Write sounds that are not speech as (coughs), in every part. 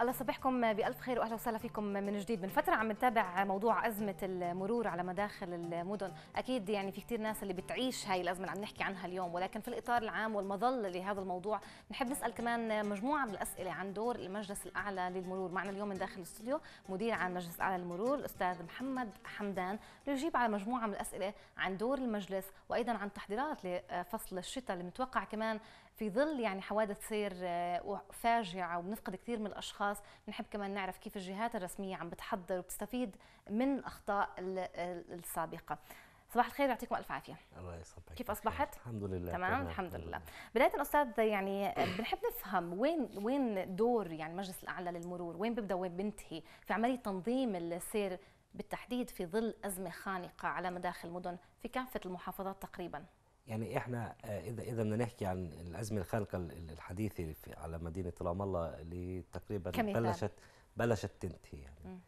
الله صبحكم بألف خير وأهلا وسهلا فيكم من جديد من فترة عم نتابع موضوع أزمة المرور على مداخل المدن أكيد يعني في كثير ناس اللي بتعيش هاي الأزمة اللي عم نحكي عنها اليوم ولكن في الإطار العام والمظلة لهذا الموضوع نحب نسأل كمان مجموعة من الأسئلة عن دور المجلس الأعلى للمرور معنا اليوم من داخل الاستوديو مدير عام المجلس الأعلى للمرور الأستاذ محمد حمدان ليجيب على مجموعة من الأسئلة عن دور المجلس وأيضا عن تحضيرات لفصل الشتاء اللي متوقع كمان في ظل يعني حوادث سير آه، فاجعه وبنفقد كثير من الاشخاص بنحب كمان نعرف كيف الجهات الرسميه عم بتحضر وبتستفيد من أخطاء السابقه صباح الخير يعطيكم الف عافيه الله يسعدك كيف اصبحت خير. الحمد لله تمام, تمام. الحمد لله بدايه استاذ يعني آه، بنحب نفهم وين وين دور يعني مجلس الاعلى للمرور وين بيبدا وين بينتهي في عمليه تنظيم السير بالتحديد في ظل ازمه خانقه على مداخل المدن في كافه المحافظات تقريبا يعني احنا آه، اذا اذا بدنا نحكي عن الازمه الخانقه الحديثه على مدينه رام الله اللي تقريبا بلشت بلشت تنتهي يعني م.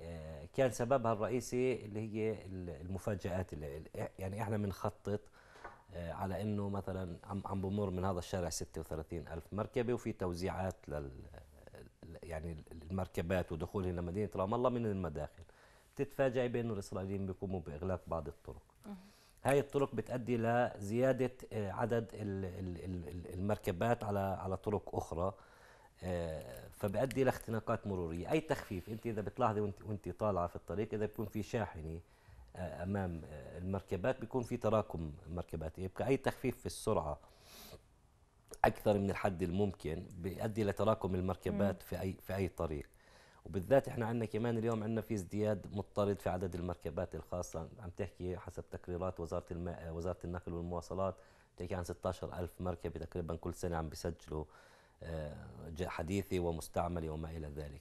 آه، كان سببها الرئيسي اللي هي المفاجآت اللي يعني احنا بنخطط آه، على انه مثلا عم عم بمر من هذا الشارع 36 الف مركبه وفي توزيعات لل يعني المركبات ودخولها لمدينه رام الله من المداخل بتتفاجئي بانه الاسرائيليين بيقوموا باغلاق بعض الطرق هاي الطرق بتؤدي لزياده آه، عدد المركبات على على طرق اخرى آه، فبأدي لاختناقات مروريه اي تخفيف انت اذا بتلاحظي وانت وانت طالعه في الطريق اذا بيكون في شاحنه آه، امام المركبات بيكون في تراكم مركبات يبقى اي تخفيف في السرعه اكثر من الحد الممكن بيؤدي لتراكم المركبات في اي في اي طريق وبالذات احنا عندنا كمان اليوم عندنا في ازدياد مضطرد في عدد المركبات الخاصه عم تحكي حسب تقريرات وزاره الماء وزاره النقل والمواصلات بتحكي عن 16000 مركبه تقريبا كل سنه عم بيسجلوا آه، حديثي ومستعملي وما الى ذلك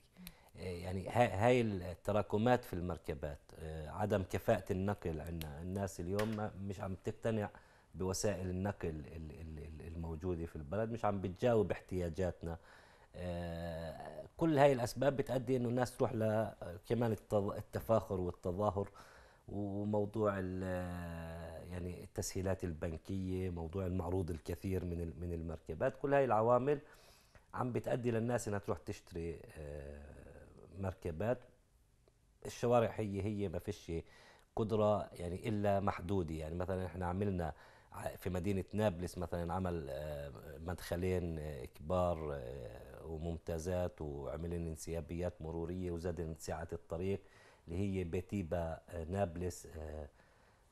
آه، يعني هاي التراكمات في المركبات آه، عدم كفاءة النقل عندنا الناس اليوم مش عم تقتنع بوسائل النقل الموجودة في البلد مش عم بتجاوب احتياجاتنا آه، كل هاي الاسباب بتؤدي انه الناس تروح لكمان التفاخر والتظاهر وموضوع آه، يعني التسهيلات البنكيه موضوع المعروض الكثير من من المركبات كل هاي العوامل عم بتأدي للناس انها تروح تشتري آه، مركبات الشوارع هي هي ما فيش قدره يعني الا محدوده يعني مثلا احنا عملنا في مدينه نابلس مثلا عمل مدخلين كبار وممتازات وعملن انسيابيات مروريه وزاد لنا سعه الطريق اللي هي بتيبا آه، نابلس آه،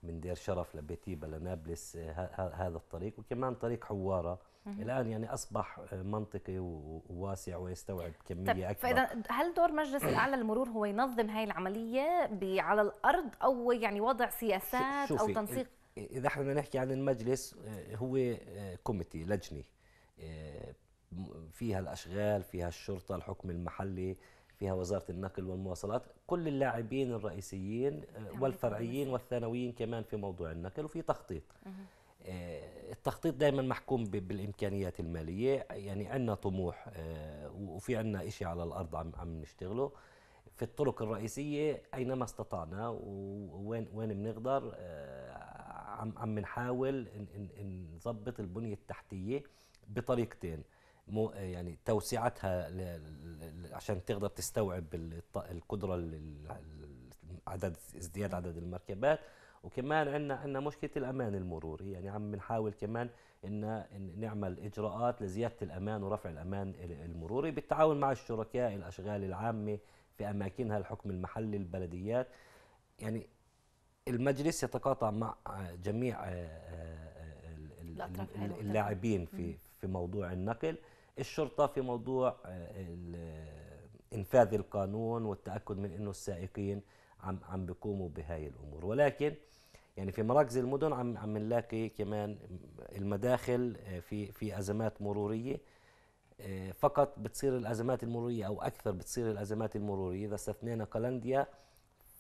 من دير شرف لبتيبا لنابلس آه، هذا الطريق وكمان طريق حواره الان يعني اصبح منطقي وواسع ويستوعب كميه طيب، اكبر فاذا هل دور مجلس الاعلى للمرور هو ينظم هاي العمليه على الارض او يعني وضع سياسات او تنسيق اذا احنا بدنا نحكي عن المجلس هو كوميتي لجنه فيها الأشغال فيها الشرطة الحكم المحلي فيها وزارة النقل والمواصلات كل اللاعبين الرئيسيين آه، والفرعيين والثانويين كمان في موضوع النقل وفي تخطيط آه، التخطيط دائما محكوم بالامكانيات الماليه يعني عندنا طموح آه، وفي عندنا شيء على الارض عم عم نشتغله في الطرق الرئيسيه اينما استطعنا وين وين بنقدر عم عم نحاول نظبط البنيه التحتيه بطريقتين مو يعني توسعتها عشان تقدر تستوعب القدره عدد ازدياد عدد المركبات وكمان عندنا عندنا مشكله الامان المروري يعني عم بنحاول كمان ان نعمل اجراءات لزياده الامان ورفع الامان المروري بالتعاون مع الشركاء الاشغال العامه في اماكنها الحكم المحلي البلديات يعني المجلس يتقاطع مع جميع آه، آه، آه، أيوة، اللاعبين في في موضوع النقل الشرطة في موضوع آه، إنفاذ القانون والتأكد من أنه السائقين عم عم بيقوموا بهاي الأمور ولكن يعني في مراكز المدن عم عم نلاقي كمان المداخل آه، في في أزمات مرورية آه، فقط بتصير الأزمات المرورية أو أكثر بتصير الأزمات المرورية إذا استثنينا قلنديا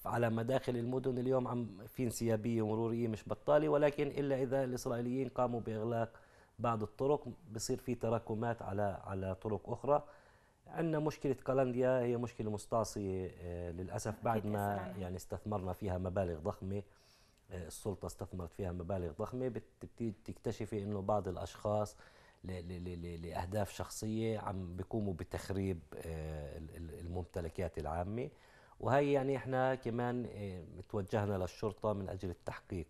على مداخل المدن اليوم عم في انسيابية مرورية مش بطالة ولكن إلا إذا الإسرائيليين قاموا بإغلاق بعض الطرق بصير في تراكمات على على طرق اخرى عندنا مشكله قلنديا هي مشكله مستعصيه آه، للاسف بعد ما يعني استثمرنا فيها مبالغ ضخمه آه، السلطه استثمرت فيها مبالغ ضخمه بتبتدي تكتشفي انه بعض الاشخاص لاهداف شخصيه عم بيقوموا بتخريب آه، الممتلكات العامه وهي يعني احنا كمان توجهنا للشرطه من اجل التحقيق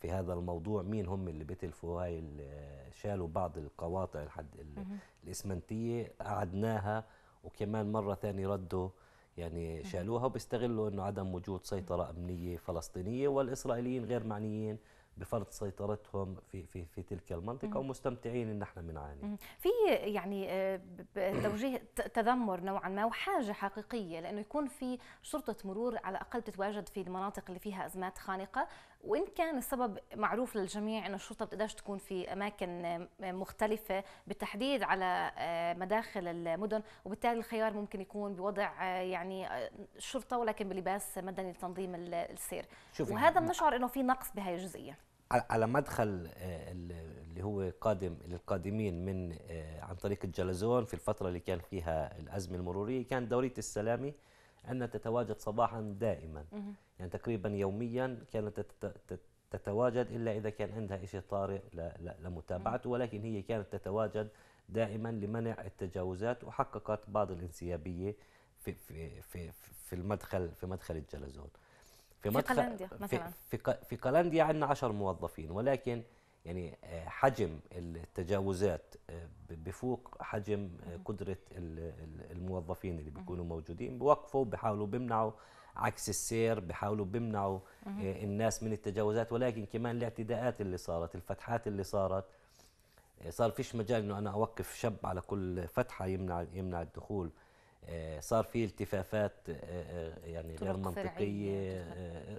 في هذا الموضوع مين هم اللي بتلفوا الفوايل آه، شالوا بعض القواطع الحد الاسمنتيه قعدناها وكمان مره ثانيه ردوا يعني شالوها وبيستغلوا انه عدم وجود سيطره امنيه فلسطينيه والاسرائيليين غير معنيين بفرض سيطرتهم في في في تلك المنطقه ومستمتعين ان احنا بنعاني في يعني آه، توجيه تذمر نوعا ما وحاجه حقيقيه لانه يكون في شرطه مرور على الاقل تتواجد في المناطق اللي فيها ازمات خانقه وان كان السبب معروف للجميع انه الشرطه بتقدرش تكون في اماكن مختلفه بالتحديد على آه، مداخل المدن وبالتالي الخيار ممكن يكون بوضع آه، يعني الشرطه آه، ولكن بلباس مدني لتنظيم السير شوفي وهذا بنشعر انه في نقص بهي الجزئيه على مدخل اللي هو قادم للقادمين من عن طريق الجلزون في الفتره اللي كان فيها الازمه المروريه كان دوريه السلامه أن تتواجد صباحا دائما يعني تقريبا يوميا كانت تتواجد إلا إذا كان عندها شيء طارئ لمتابعته ولكن هي كانت تتواجد دائما لمنع التجاوزات وحققت بعض الانسيابية في, في, في, في المدخل في مدخل الجلزون في, في مدخل قلنديا مثلا في, في, في قلنديا عندنا 10 موظفين ولكن يعني آه، حجم التجاوزات آه، بفوق حجم آه، قدرة الموظفين اللي بيكونوا موجودين بوقفوا بحاولوا بيمنعوا عكس السير بحاولوا بيمنعوا الناس من التجاوزات ولكن كمان الاعتداءات اللي صارت الفتحات اللي صارت صار فيش مجال انه انا اوقف شاب على كل فتحه يمنع يمنع الدخول آه، صار في التفافات آه، آه، يعني غير منطقيه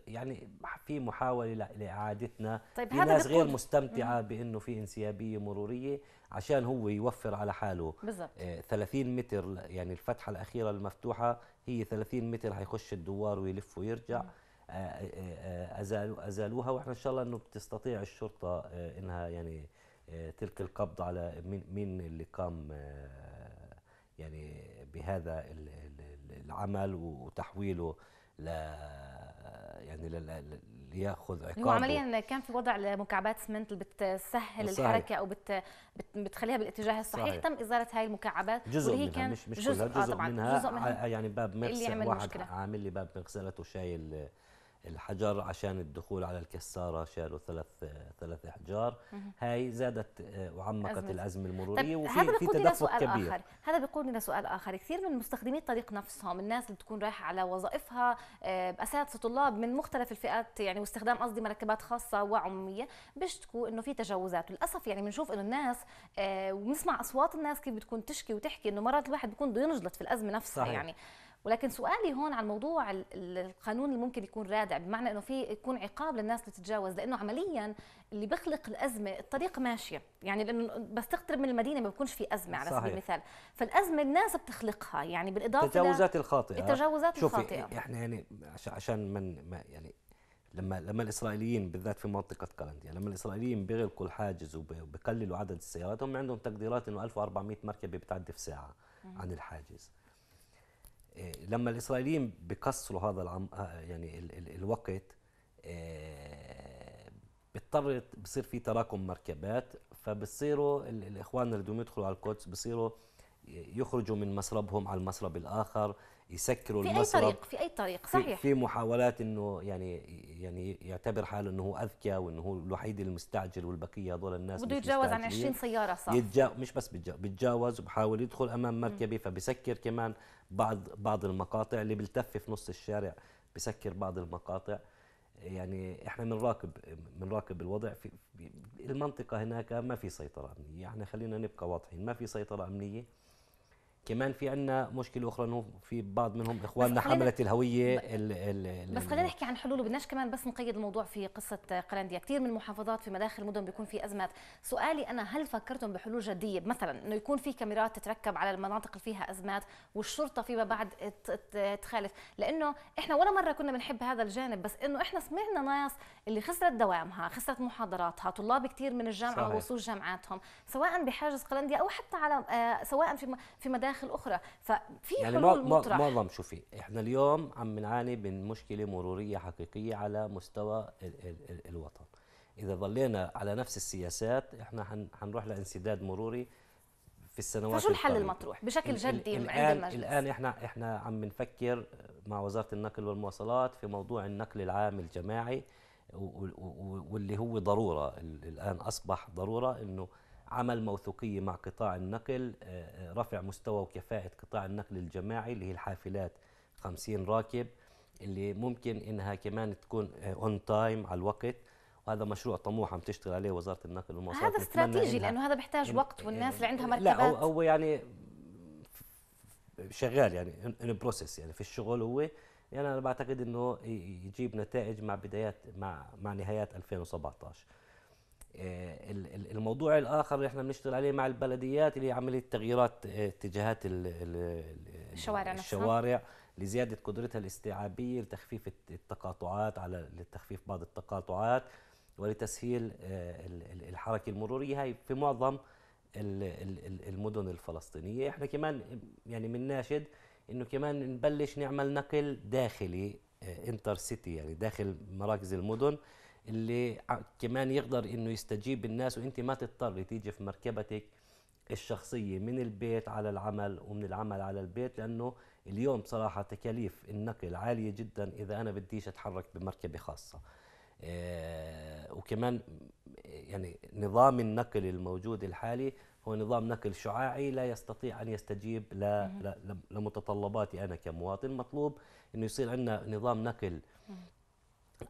يعني في محاوله لاعادتنا طيب هذا ناس غير مستمتعه بانه في انسيابيه مروريه عشان هو يوفر على حاله بالزبط. 30 متر يعني الفتحه الاخيره المفتوحه هي 30 متر حيخش الدوار ويلف ويرجع أزالوا ازالوها واحنا ان شاء الله انه بتستطيع الشرطه انها يعني تلقي القبض على مين اللي قام يعني بهذا العمل وتحويله ل يعني لياخذ عقاب هو عمليا كان في وضع لمكعبات سمنت اللي بتسهل صحيح. الحركه او بت... بتخليها بالاتجاه الصحيح صحيح. تم ازاله هاي المكعبات جزء واللي هي كان مش مش جزء, جزء, آه طبعا منها جزء منها يعني باب مغسل واحد عامل لي باب مغسلته شايل الحجر عشان الدخول على الكسارة شالوا ثلاث ثلاث أحجار هاي زادت آه، وعمقت أزمة. الأزمة المرورية طيب، وفي هذا في تدفق كبير آخر. هذا بيقودنا لسؤال آخر كثير من مستخدمي الطريق نفسهم الناس اللي تكون رايحة على وظائفها آه، أساتذة طلاب من مختلف الفئات يعني واستخدام قصدي مركبات خاصة وعمومية بيشتكوا إنه في تجاوزات للأسف يعني بنشوف إنه الناس آه، ونسمع أصوات الناس كيف بتكون تشكي وتحكي إنه مرات الواحد بيكون بده ينجلط في الأزمة نفسها صحيح. يعني ولكن سؤالي هون عن موضوع القانون اللي ممكن يكون رادع بمعنى انه في يكون عقاب للناس اللي تتجاوز لانه عمليا اللي بخلق الازمه الطريق ماشيه يعني لانه بس تقترب من المدينه ما بيكونش في ازمه على سبيل المثال فالازمه الناس بتخلقها يعني بالاضافه التجاوزات الخاطئه التجاوزات شوفي الخاطئه احنا يعني عشان من ما يعني لما لما الاسرائيليين بالذات في منطقه قلنطيه لما الاسرائيليين بيغلقوا الحاجز وبقللوا عدد السيارات هم عندهم تقديرات انه 1400 مركبه بتعدي في ساعه عن الحاجز آه، لما الاسرائيليين بكسروا هذا العم آه، يعني ال ال الوقت آه، بيضطر بصير في تراكم مركبات فبصيروا ال الاخوان اللي بدهم يدخلوا على القدس بصيروا يخرجوا من مسربهم على المسرب الاخر يسكروا في المسرب أي طريق في أي طريق صحيح في, في محاولات أنه يعني يعني يعتبر حاله أنه هو أذكى وأنه هو الوحيد المستعجل والبقية هذول الناس بده يتجاوز عن 20 سيارة صح يتجا... مش بس بيتجاوز وبحاول يدخل أمام مركبة فبسكر كمان بعض بعض المقاطع اللي بلتف في نص الشارع بسكر بعض المقاطع يعني احنا بنراقب بنراقب الوضع في المنطقه هناك ما في سيطره امنيه احنا يعني خلينا نبقى واضحين ما في سيطره امنيه كمان في عندنا مشكله اخرى انه في بعض منهم اخواننا حمله الهويه ال ال بس خلينا نحكي عن حلول وبدناش كمان بس نقيد الموضوع في قصه قلنديا كثير من المحافظات في مداخل المدن بيكون في ازمات سؤالي انا هل فكرتم بحلول جديه مثلا انه يكون في كاميرات تتركب على المناطق اللي فيها ازمات والشرطه فيما بعد تخالف لانه احنا ولا مره كنا بنحب هذا الجانب بس انه احنا سمعنا ناس اللي خسرت دوامها خسرت محاضراتها طلاب كثير من الجامعه وصول جامعاتهم سواء بحاجز قلنديا او حتى على آه، سواء في في مداخل المناخ الاخرى ففي يعني حلول مطرح معظم شوفي احنا اليوم عم نعاني من مشكله مروريه حقيقيه على مستوى الـ الـ الـ الوطن اذا ضلينا على نفس السياسات احنا حنروح لانسداد مروري في السنوات فشو الحل الطريقة. المطروح بشكل جدي الآن عند المجلس الان احنا احنا عم نفكر مع وزاره النقل والمواصلات في موضوع النقل العام الجماعي واللي هو ضروره الان اصبح ضروره انه عمل موثوقية مع قطاع النقل آه، آه، رفع مستوى وكفاءة قطاع النقل الجماعي اللي هي الحافلات 50 راكب اللي ممكن انها كمان تكون اون آه، تايم على الوقت وهذا مشروع طموح عم تشتغل عليه وزاره النقل والمواصلات هذا استراتيجي لانه هذا بيحتاج وقت والناس اللي عندها مركبات لا هو يعني شغال يعني ان بروسيس يعني في الشغل هو يعني انا بعتقد انه يجيب نتائج مع بدايات مع مع نهايات 2017 آه، الموضوع الاخر اللي احنا بنشتغل عليه مع البلديات اللي هي عمليه تغييرات آه، اتجاهات الشوارع الشوارع لزياده قدرتها الاستيعابيه لتخفيف التقاطعات على لتخفيف بعض التقاطعات ولتسهيل آه، الحركه المروريه هي في معظم المدن الفلسطينيه احنا كمان يعني من ناشد انه كمان نبلش نعمل نقل داخلي انتر سيتي يعني داخل مراكز المدن اللي كمان يقدر انه يستجيب الناس وانت ما تضطري تيجي في مركبتك الشخصيه من البيت على العمل ومن العمل على البيت لانه اليوم بصراحه تكاليف النقل عاليه جدا اذا انا بديش اتحرك بمركبه خاصه آه، وكمان يعني نظام النقل الموجود الحالي هو نظام نقل شعاعي لا يستطيع ان يستجيب لمتطلباتي انا كمواطن مطلوب انه يصير عندنا نظام نقل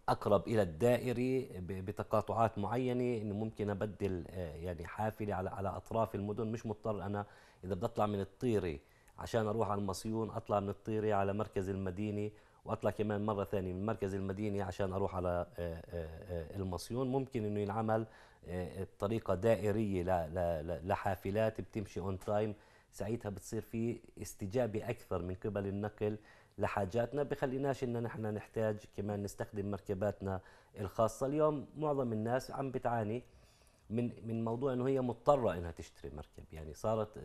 اقرب الى الدائري بتقاطعات معينه انه ممكن ابدل آه، يعني حافله على على اطراف المدن مش مضطر انا اذا بدي اطلع من الطيري عشان اروح على المصيون اطلع من الطيري على مركز المدينه واطلع كمان مره ثانيه من مركز المدينه عشان اروح على آه، آه، المصيون ممكن انه ينعمل طريقه دائريه لحافلات بتمشي اون تايم ساعتها بتصير في استجابه اكثر من قبل النقل لحاجاتنا بخليناش ان نحن نحتاج كمان نستخدم مركباتنا الخاصه اليوم معظم الناس عم بتعاني من من موضوع انه هي مضطره انها تشتري مركب يعني صارت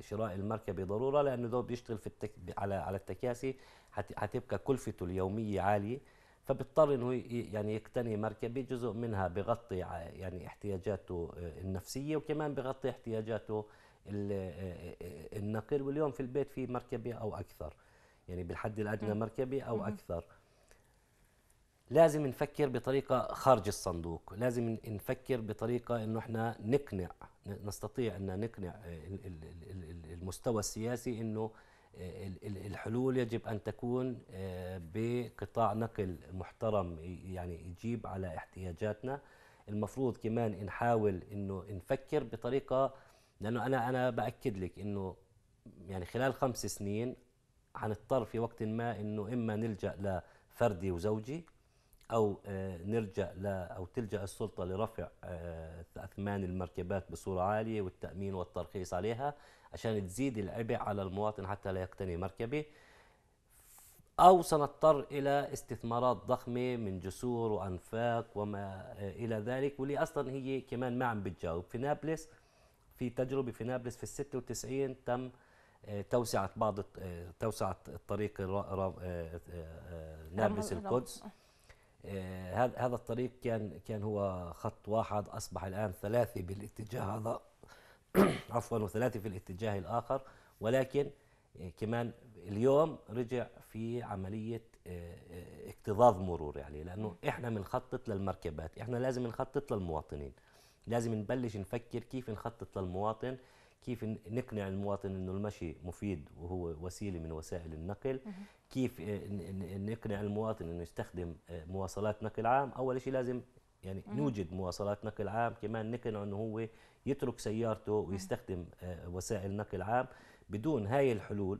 شراء المركبه ضروره لانه ذو بيشتغل في التك... على على التكاسي حتبقى كلفته اليوميه عاليه فبيضطر انه يعني يقتني مركبه جزء منها بغطي يعني احتياجاته آه، النفسيه وكمان بغطي احتياجاته آه، آه، النقل واليوم في البيت في مركبه او اكثر يعني بالحد الادنى مركبي او اكثر لازم نفكر بطريقه خارج الصندوق لازم نفكر بطريقه انه احنا نقنع نستطيع ان نقنع المستوى السياسي انه الحلول يجب ان تكون آه، بقطاع نقل محترم يعني يجيب على احتياجاتنا المفروض كمان نحاول انه نفكر بطريقه لانه انا انا باكد لك انه يعني خلال خمس سنين هنضطر في وقت ما انه اما نلجا لفردي وزوجي او آه، نلجا ل او تلجا السلطه لرفع آه، اثمان المركبات بصوره عاليه والتامين والترخيص عليها عشان تزيد العبء على المواطن حتى لا يقتني مركبه او سنضطر الى استثمارات ضخمه من جسور وانفاق وما آه، الى ذلك واللي اصلا هي كمان ما عم بتجاوب في نابلس في تجربه في نابلس في ال 96 تم توسعة بعض توسعة الطريق نابلس آه، آه، آه، القدس هذا الطريق كان كان هو خط واحد أصبح الآن ثلاثي بالاتجاه هذا (coughs) عفوا وثلاثي في الاتجاه الآخر ولكن كمان اليوم رجع في عملية اكتظاظ مرور يعني لأنه إحنا بنخطط للمركبات إحنا لازم نخطط للمواطنين لازم نبلش نفكر كيف نخطط للمواطن كيف نقنع المواطن انه المشي مفيد وهو وسيله من وسائل النقل كيف نقنع المواطن انه يستخدم آه، مواصلات نقل عام اول شيء لازم يعني نوجد مواصلات نقل عام كمان نقنعه انه هو يترك سيارته ويستخدم آه، وسائل نقل عام بدون هاي الحلول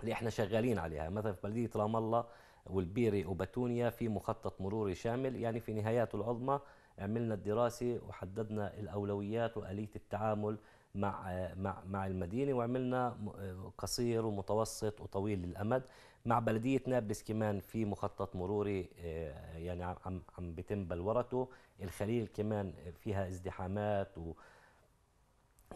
اللي احنا شغالين عليها مثلا في بلديه رام الله والبيري وبتونيا في مخطط مروري شامل يعني في نهاياته العظمى عملنا الدراسه وحددنا الاولويات واليه التعامل مع مع مع المدينه وعملنا قصير ومتوسط وطويل الامد مع بلديه نابلس كمان في مخطط مروري آه، يعني عم عم بيتم بلورته الخليل كمان فيها ازدحامات و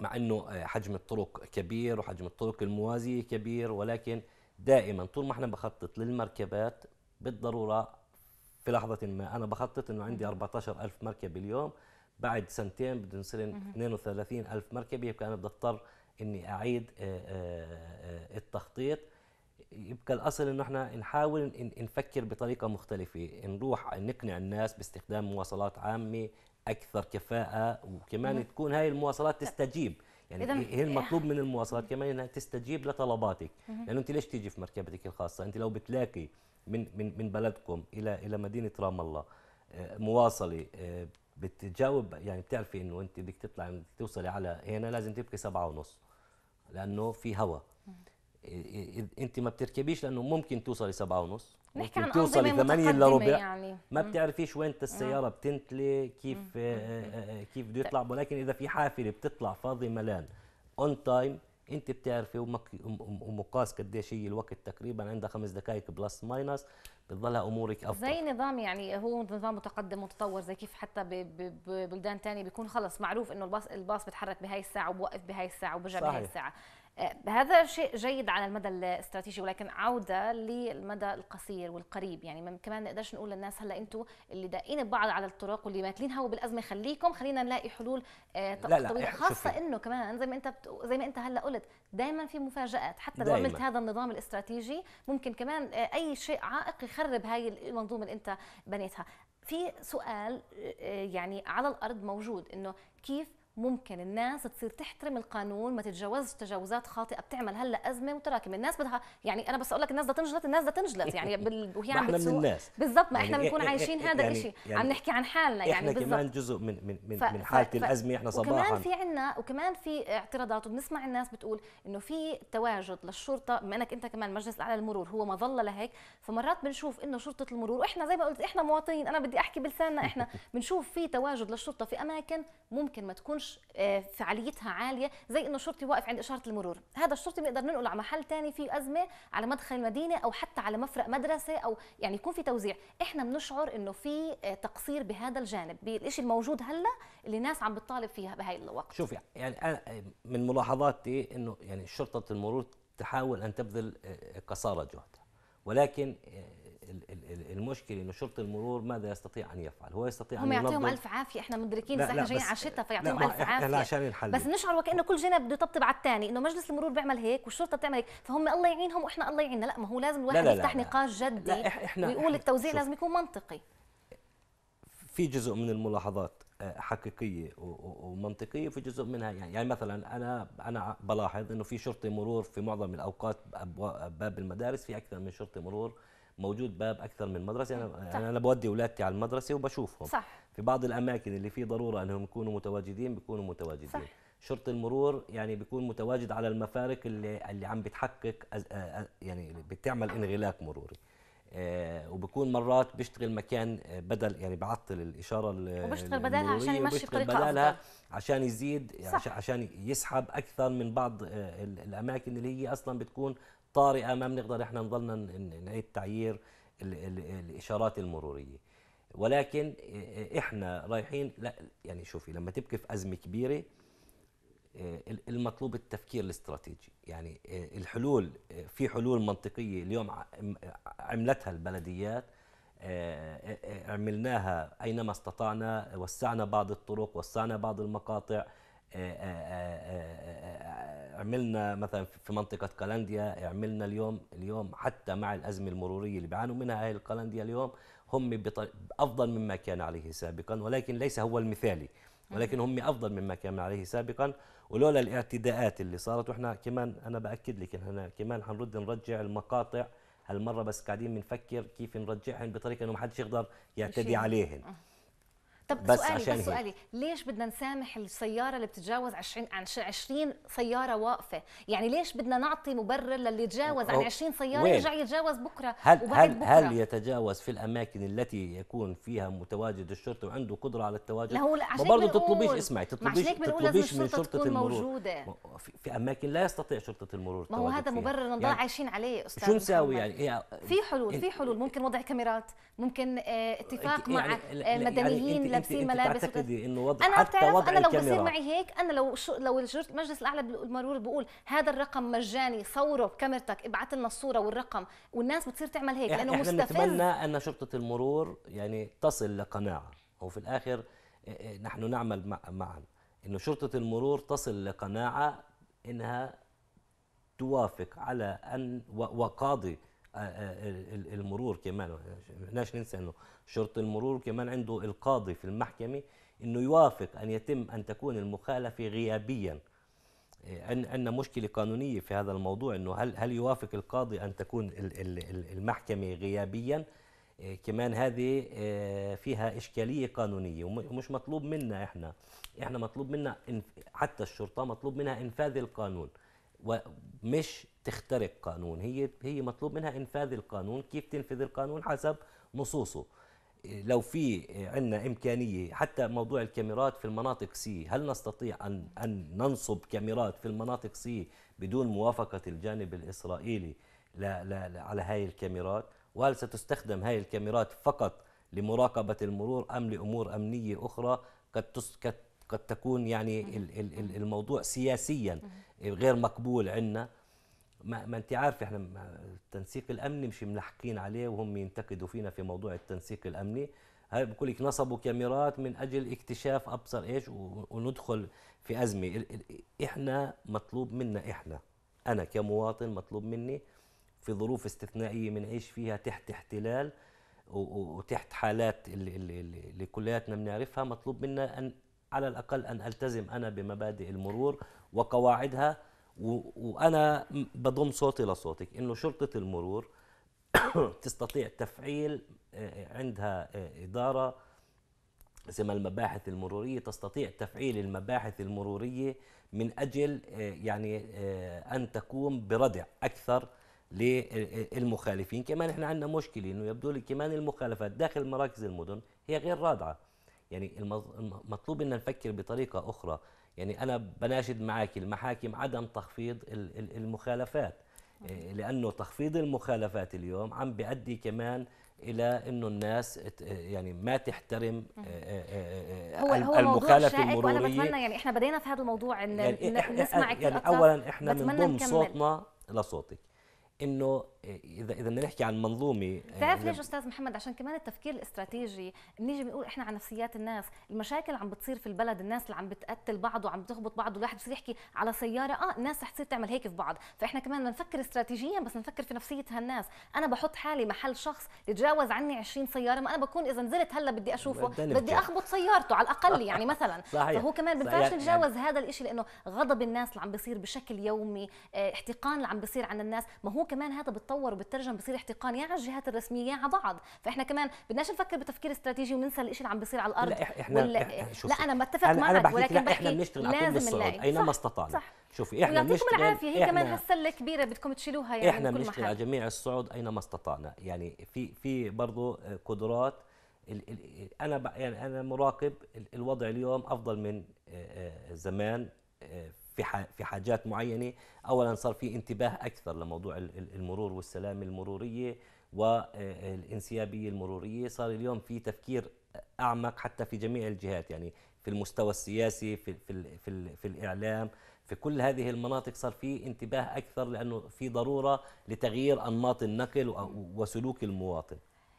مع انه آه، حجم الطرق كبير وحجم الطرق الموازيه كبير ولكن دائما طول ما احنا بخطط للمركبات بالضروره في لحظه ما انا بخطط انه عندي 14000 مركب اليوم بعد سنتين بدهم يصيرن 32 ألف مركبة يبقى أنا بدي أضطر إني أعيد آه، آه، آه، التخطيط يبقى الأصل إنه إحنا نحاول نفكر بطريقة مختلفة نروح نقنع الناس باستخدام مواصلات عامة أكثر كفاءة وكمان تكون هاي المواصلات تستجيب يعني هي المطلوب (laughs) من المواصلات كمان انها تستجيب لطلباتك لانه انت ليش تيجي في مركبتك الخاصه انت لو بتلاقي من من من بلدكم الى الى مدينه رام الله مواصله بتجاوب يعني بتعرفي انه انت بدك تطلعي توصلي على هنا لازم تبكي سبعة ونص لانه في هواء انت ما بتركبيش لانه ممكن توصلي سبعة ونص نحكي عن توصلي 8 الا ربع يعني. ما بتعرفيش وين السياره بتنتلي كيف آآ آآ كيف بده طيب. يطلع ولكن اذا في حافله بتطلع فاضي ملان اون تايم انت بتعرفي ومقاس قديش هي الوقت تقريبا عندها خمس دقائق بلس ماينس بتضلها امورك افضل زي نظام يعني هو نظام متقدم متطور زي كيف حتى ببلدان ثانيه بيكون خلص معروف انه الباص الباص بتحرك بهاي الساعه وبوقف بهاي الساعه وبرجع بهاي الساعه هذا شيء جيد على المدى الاستراتيجي ولكن عوده للمدى القصير والقريب يعني كمان ما نقدرش نقول للناس هلا انتم اللي داقين ببعض على الطرق واللي ماكلين هوا بالازمه خليكم خلينا نلاقي حلول آه، طويله يعني خاصه انه كمان زي ما انت زي ما انت هلا قلت دائما في مفاجات حتى لو عملت هذا النظام الاستراتيجي ممكن كمان آه، اي شيء عائق يخرب هاي المنظومه اللي انت بنيتها في سؤال آه، يعني على الارض موجود انه كيف ممكن الناس تصير تحترم القانون ما تتجاوزش تجاوزات خاطئه بتعمل هلا ازمه متراكمه الناس بدها يعني انا بس اقول لك الناس بدها تنجلط الناس بدها تنجلط يعني (laughs) بال... وهي عم بتسوق بالضبط ما يعني احنا إيه، بنكون إيه، إيه، عايشين هذا يعني الشيء يعني عم نحكي عن حالنا يعني احنا بالزبط. كمان جزء من من من, ف... من حاله ف... الازمه احنا صباحا وكمان في عندنا وكمان في اعتراضات وبنسمع الناس بتقول انه في تواجد للشرطه بما انك انت كمان مجلس الاعلى للمرور هو مظله لهيك فمرات بنشوف انه شرطه المرور واحنا زي ما قلت احنا مواطنين انا بدي احكي بلساننا احنا (laughs) بنشوف في تواجد للشرطه في اماكن ممكن ما تكونش مش آه، فعاليتها عاليه زي انه شرطي واقف عند اشاره المرور هذا الشرطي بنقدر ننقله على محل ثاني فيه ازمه على مدخل المدينه او حتى على مفرق مدرسه او يعني يكون في توزيع احنا بنشعر انه في آه، تقصير بهذا الجانب بالشيء الموجود هلا اللي الناس عم بتطالب فيها بهاي الوقت شوف يعني, يعني انا آه، من ملاحظاتي انه يعني شرطه المرور تحاول ان تبذل قصارى جهدها ولكن المشكله انه شرطي المرور ماذا يستطيع ان يفعل؟ هو يستطيع هم ان يعطيهم الف عافيه احنا مدركين بس احنا جايين على الشتاء فيعطيهم الف عافيه لا عشان الحل بس نشعر وكانه كل جنب بده يطبطب على الثاني انه مجلس المرور بيعمل هيك والشرطه بتعمل هيك فهم الله يعينهم واحنا الله يعيننا لا ما هو لازم الواحد لا لا يفتح نقاش جدي احنا ويقول التوزيع لازم يكون منطقي في جزء من الملاحظات آه، حقيقيه ومنطقيه في جزء منها يعني يعني مثلا انا انا بلاحظ انه في شرطي مرور في معظم الاوقات باب المدارس في اكثر من شرطي مرور موجود باب اكثر من مدرسه انا يعني صح. انا بودي اولادتي على المدرسه وبشوفهم صح. في بعض الاماكن اللي في ضروره انهم يكونوا متواجدين بيكونوا متواجدين صح. شرطي المرور يعني بيكون متواجد على المفارق اللي اللي عم بتحقق يعني بتعمل انغلاق مروري آه، وبكون مرات بيشتغل مكان آه، بدل يعني بعطل الاشاره وبيشتغل بدلها عشان يمشي بطريقه بدلها أفضل. عشان يزيد صح. عشان يسحب اكثر من بعض آه، الاماكن اللي هي اصلا بتكون طارئه ما بنقدر احنا نضلنا نعيد تعيير الاشارات المروريه ولكن احنا رايحين لا يعني شوفي لما تبقي في ازمه كبيره آه، المطلوب التفكير الاستراتيجي يعني آه، الحلول آه، في حلول منطقيه اليوم عملتها البلديات عملناها اينما استطعنا وسعنا بعض الطرق وسعنا بعض المقاطع آه، آه، آه، عملنا مثلا في منطقه قلنديا عملنا اليوم اليوم حتى مع الازمه المروريه اللي بيعانوا منها اهل الكالانديا اليوم هم افضل مما كان عليه سابقا ولكن ليس هو المثالي ولكن هم افضل مما كان عليه سابقا ولولا الاعتداءات اللي صارت واحنا كمان انا باكد لك احنا كمان حنرد نرجع المقاطع هالمره بس قاعدين بنفكر كيف نرجعهن بطريقه انه ما حدش يقدر يعتدي عليهن طب بس سؤالي عشان بس سؤالي ليش بدنا نسامح السياره اللي بتتجاوز 20 عن 20 سياره واقفه يعني ليش بدنا نعطي مبرر للي تجاوز عن 20 سياره يرجع يتجاوز بكره هل وبعد هل بكرة. هل يتجاوز في الاماكن التي يكون فيها متواجد الشرطه وعنده قدره على التواجد لا له برضه تطلبيش اسمعي تطلبيش تطلبيش من شرطه المرور موجودة. في اماكن لا يستطيع شرطه المرور ما هو هذا مبرر يعني نضل يعني عايشين عليه استاذ شو نساوي يعني إيه في حلول في حلول ممكن وضع كاميرات ممكن آه، اتفاق إيه، مع يعني آه، يعني مدنيين لابسين ملابس تعتقدي انه وضع أنا حتى وضع انا لو بصير معي هيك انا لو شو لو المجلس الاعلى المرور بقول هذا الرقم مجاني صوره بكاميرتك ابعث لنا الصوره والرقم والناس بتصير تعمل هيك لانه مستفز نتمنى ان شرطه المرور يعني تصل لقناعه هو في الاخر نحن نعمل معا انه شرطه المرور تصل لقناعه انها توافق على ان وقاضي آه، آه، المرور كمان ما ننسى انه شرطي المرور كمان عنده القاضي في المحكمه انه يوافق ان يتم ان تكون المخالفه غيابيا آه، عندنا مشكله قانونيه في هذا الموضوع انه هل هل يوافق القاضي ان تكون المحكمه غيابيا كمان هذه فيها اشكاليه قانونيه ومش مطلوب منا احنا احنا مطلوب منا حتى الشرطه مطلوب منها انفاذ القانون ومش تخترق قانون هي هي مطلوب منها انفاذ القانون كيف تنفذ القانون حسب نصوصه لو في عندنا امكانيه حتى موضوع الكاميرات في المناطق سي هل نستطيع ان ان ننصب كاميرات في المناطق سي بدون موافقه الجانب الاسرائيلي لا لا, لا على هاي الكاميرات وهل ستستخدم هاي الكاميرات فقط لمراقبه المرور ام لامور امنيه اخرى قد قد قد تكون يعني الموضوع سياسيا غير مقبول عندنا ما, ما انت عارف احنا التنسيق الامني مش ملحقين عليه وهم ينتقدوا فينا في موضوع التنسيق الامني هاي بقول لك نصبوا كاميرات من اجل اكتشاف ابصر ايش وندخل في ازمه احنا مطلوب منا احنا انا كمواطن مطلوب مني في ظروف استثنائيه بنعيش فيها تحت احتلال وتحت حالات اللي, اللي, اللي كلياتنا بنعرفها مطلوب منا ان على الاقل ان التزم انا بمبادئ المرور وقواعدها وانا بضم صوتي لصوتك انه شرطه المرور (coughs) تستطيع تفعيل آه، عندها آه، اداره زي المباحث المروريه تستطيع تفعيل المباحث المروريه من اجل آه، يعني ان تقوم بردع اكثر للمخالفين كمان احنا عندنا مشكله انه يبدو لي كمان المخالفات داخل مراكز المدن هي غير رادعه يعني المطلوب ان نفكر بطريقه اخرى يعني أنا بناشد معك المحاكم عدم تخفيض المخالفات آه، لأنه تخفيض المخالفات اليوم عم بيؤدي كمان الى انه الناس آه، يعني ما تحترم آه، هو هو المخالفه المروريه وانا بتمنى يعني احنا بدينا في هذا الموضوع ان يعني نسمعك يعني اولا احنا بنضم صوتنا لصوتك انه اذا اذا بدنا نحكي عن منظومه بتعرف آه، ليش استاذ محمد عشان كمان التفكير الاستراتيجي بنيجي بنقول احنا عن نفسيات الناس المشاكل عم بتصير في البلد الناس اللي عم بتقتل بعض وعم بتخبط بعض والواحد بصير يحكي على سياره اه الناس رح تصير تعمل هيك في بعض فاحنا كمان بدنا نفكر استراتيجيا بس نفكر في نفسيه هالناس انا بحط حالي محل شخص يتجاوز عني 20 سياره ما انا بكون اذا نزلت هلا بدي اشوفه بدي اخبط سيارته على الاقل يعني (laughs) مثلا صحيح. فهو كمان بنفعش يعني- نتجاوز هذا الشيء لانه غضب الناس اللي عم بيصير بشكل يومي آه، احتقان اللي عم بيصير عن الناس ما هو كمان هذا بتطور بتصور وبتترجم بصير احتقان يا على الجهات الرسميه يا على بعض فاحنا كمان بدناش نفكر بتفكير استراتيجي وننسى الشيء اللي عم بيصير على الارض لا احنا, ولا إحنا لا انا متفق اتفق معك أنا ولكن لا احنا بنشتغل على كل الصعد اينما استطعنا شوفي احنا بنشتغل العافيه هي كمان هالسله كبيره بدكم تشيلوها يعني احنا بنشتغل على جميع الصعد اينما استطعنا يعني في في برضه آه، قدرات انا يعني انا مراقب الوضع اليوم افضل من آه، آه، زمان في في حاجات معينه اولا صار في انتباه اكثر لموضوع المرور والسلامه المروريه والانسيابيه آه، المروريه صار اليوم في تفكير اعمق حتى في جميع الجهات يعني في المستوى السياسي في في في, في الاعلام في كل هذه المناطق صار في انتباه اكثر لانه في ضروره لتغيير انماط النقل وسلوك المواطن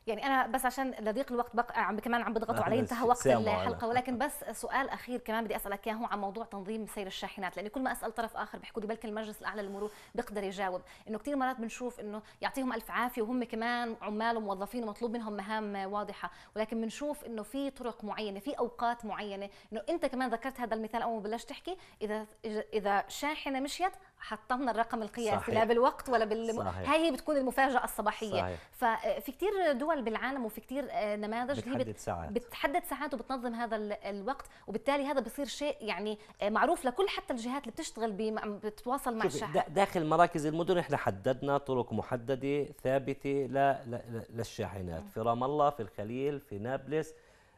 يعني انا بس عشان لضيق الوقت بقى عم كمان عم بضغطوا علي انتهى وقت الحلقه ولكن بس سؤال اخير كمان بدي اسالك اياه عن موضوع تنظيم سير الشاحنات لاني كل ما اسال طرف اخر بيحكوا لي بلكي المجلس الاعلى للمرور بيقدر يجاوب انه كثير مرات بنشوف انه يعطيهم الف عافيه وهم كمان عمال وموظفين ومطلوب منهم مهام واضحه ولكن بنشوف انه في طرق معينه في اوقات معينه انه انت كمان ذكرت هذا المثال اول ما بلشت تحكي اذا اذا شاحنه مشيت حطمنا الرقم القياسي صحيح. لا بالوقت ولا بال صحيح. هاي هي بتكون المفاجاه الصباحيه صحيح. ففي كثير دول بالعالم وفي كثير آه، نماذج بتحدد هي بت... ساعات بتحدد ساعات وبتنظم هذا الوقت وبالتالي هذا بصير شيء يعني آه، معروف لكل حتى الجهات اللي بتشتغل بي... بتتواصل مع الشاحن داخل مراكز المدن احنا حددنا طرق محدده ثابته ل... ل... للشاحنات في رام الله في الخليل في نابلس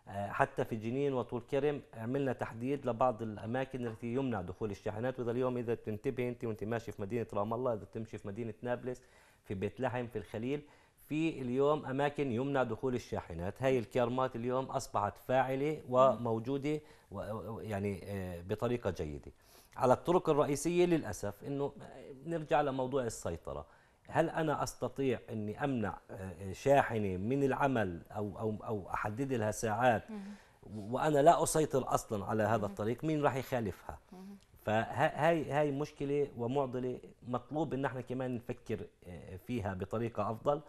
آه، حتى في جنين وطول كرم عملنا تحديد لبعض الاماكن التي يمنع دخول الشاحنات واذا اليوم اذا تنتبه انت وانت ماشي في مدينه رام الله اذا تمشي في مدينه نابلس في بيت لحم في الخليل في اليوم اماكن يمنع دخول الشاحنات هاي الكرمات اليوم اصبحت فاعله وموجوده يعني آه، بطريقه جيده على الطرق الرئيسيه للاسف انه نرجع لموضوع السيطره هل انا استطيع اني امنع آه، آه، شاحنه من العمل او او او احدد لها ساعات وانا لا اسيطر اصلا على هذا الطريق مين راح يخالفها فهاي هاي مشكله ومعضله مطلوب ان احنا كمان نفكر آه، فيها بطريقه افضل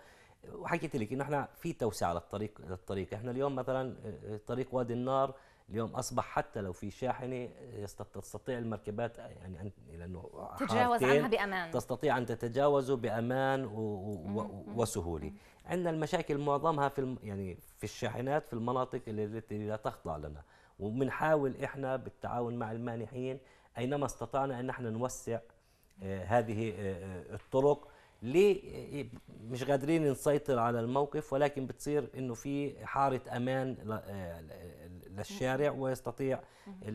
وحكيت لك ان احنا في توسعه للطريق للطريق احنا اليوم مثلا طريق وادي النار اليوم اصبح حتى لو في شاحنه تستطيع المركبات يعني أن لانه تتجاوز عنها بامان تستطيع ان تتجاوزه بامان و و وسهوله عندنا المشاكل معظمها في يعني في الشاحنات في المناطق التي لا تخضع لنا وبنحاول احنا بالتعاون مع المانحين اينما استطعنا ان احنا نوسع آه، هذه آه، آه، الطرق ليه مش قادرين نسيطر على الموقف ولكن بتصير انه في حاره امان للشارع ويستطيع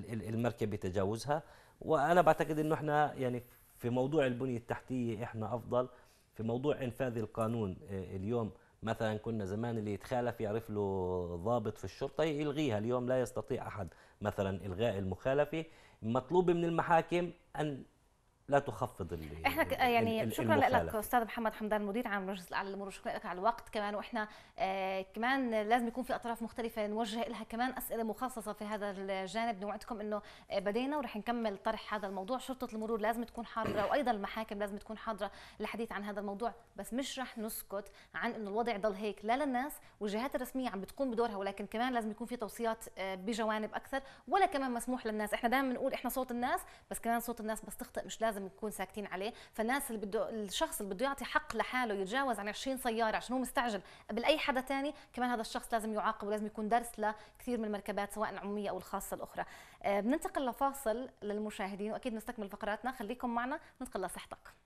المركبة تجاوزها وأنا بعتقد أنه إحنا يعني في موضوع البنية التحتية إحنا أفضل في موضوع إنفاذ القانون آه، اليوم مثلا كنا زمان اللي يتخالف يعرف له ضابط في الشرطة يلغيها اليوم لا يستطيع أحد مثلا إلغاء المخالفة مطلوب من المحاكم أن لا تخفض ال احنا ك... آه، يعني الـ شكرا لك استاذ محمد حمدان المدير عام مجلس الاعلى للمرور شكرا لك على الوقت كمان واحنا آه كمان لازم يكون في اطراف مختلفه نوجه لها كمان اسئله مخصصه في هذا الجانب نوعدكم انه آه، بدينا ورح نكمل طرح هذا الموضوع شرطه المرور لازم تكون حاضره وايضا المحاكم لازم تكون حاضره للحديث عن هذا الموضوع بس مش رح نسكت عن انه الوضع ضل هيك لا للناس والجهات الرسميه عم بتقوم بدورها ولكن كمان لازم يكون في توصيات آه، بجوانب اكثر ولا كمان مسموح للناس احنا دائما بنقول احنا صوت الناس بس كمان صوت الناس بس تخطئ مش لازم لازم نكون ساكتين عليه فالناس اللي بده الشخص اللي بده يعطي حق لحاله يتجاوز عن 20 سياره عشان هو مستعجل قبل اي حدا ثاني كمان هذا الشخص لازم يعاقب ولازم يكون درس لكثير من المركبات سواء العموميه او الخاصه الاخرى آه، بننتقل لفاصل للمشاهدين واكيد نستكمل فقراتنا خليكم معنا ننتقل لصحتك